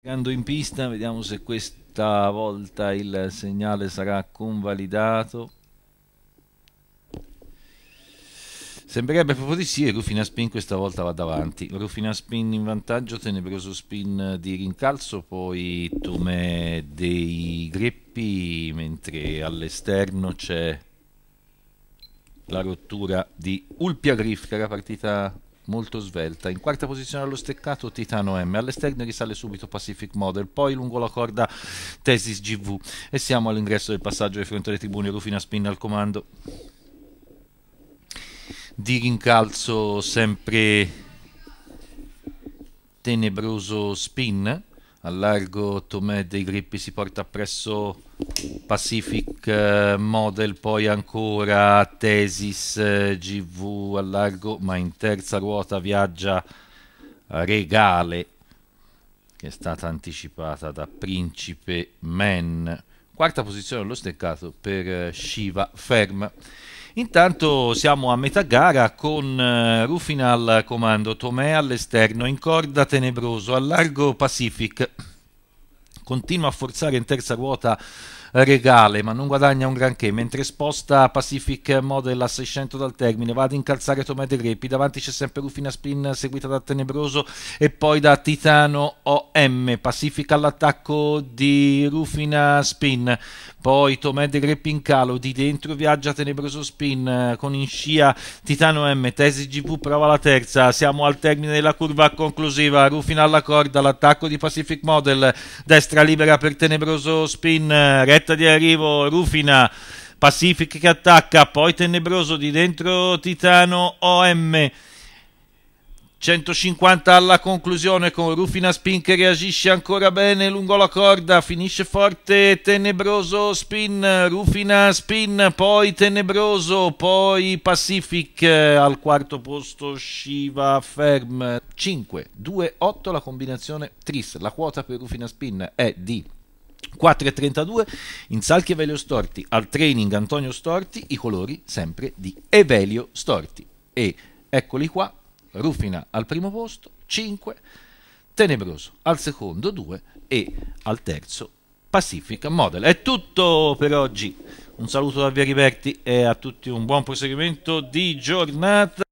Andando in pista, vediamo se questa volta il segnale sarà convalidato. Sembrerebbe proprio di sì e Rufina Spin questa volta va davanti. Rufina Spin in vantaggio, tenebroso spin di rincalzo, poi Tume dei Greppi, mentre all'esterno c'è la rottura di Ulpia Griff che era partita molto svelta. In quarta posizione allo steccato Titano M, all'esterno risale subito Pacific Model, poi lungo la corda Tesis GV e siamo all'ingresso del passaggio di fronte alle tribune, Rufina Spin al comando. Di rincalzo sempre tenebroso Spin al largo Tomé dei Grippi si porta presso Pacific eh, Model, poi ancora Tesis eh, GV al largo, ma in terza ruota viaggia Regale, che è stata anticipata da Principe Man. Quarta posizione allo steccato per eh, Shiva Ferm. Intanto siamo a metà gara con Rufina al comando, Tomè all'esterno, in corda Tenebroso, al largo Pacific continua a forzare in terza ruota regale, ma non guadagna un granché. Mentre sposta Pacific Model a 600 dal termine, va ad incalzare Tomate Greppi. Davanti c'è sempre Rufina Spin, seguita da Tenebroso e poi da Titano OM. Pacific all'attacco di Rufina Spin, poi Tomè De Greppi in calo. Di dentro viaggia Tenebroso Spin eh, con in scia Titano M. Tesi GV prova la terza. Siamo al termine della curva conclusiva. Rufina alla corda, l'attacco di Pacific Model, destra libera per Tenebroso Spin. Red retta di arrivo Rufina, Pacific che attacca, poi Tenebroso di dentro Titano OM. 150 alla conclusione con Rufina Spin che reagisce ancora bene lungo la corda, finisce forte Tenebroso Spin, Rufina Spin, poi Tenebroso, poi Pacific eh, al quarto posto Shiva Ferm 5, 2, 8 la combinazione Tris, la quota per Rufina Spin è di 4.32 in Salchi Evelio Storti, al training Antonio Storti, i colori sempre di Evelio Storti. E eccoli qua, Rufina al primo posto, 5, Tenebroso al secondo, 2 e al terzo Pacific Model. È tutto per oggi, un saluto da Via Riverti e a tutti un buon proseguimento di giornata.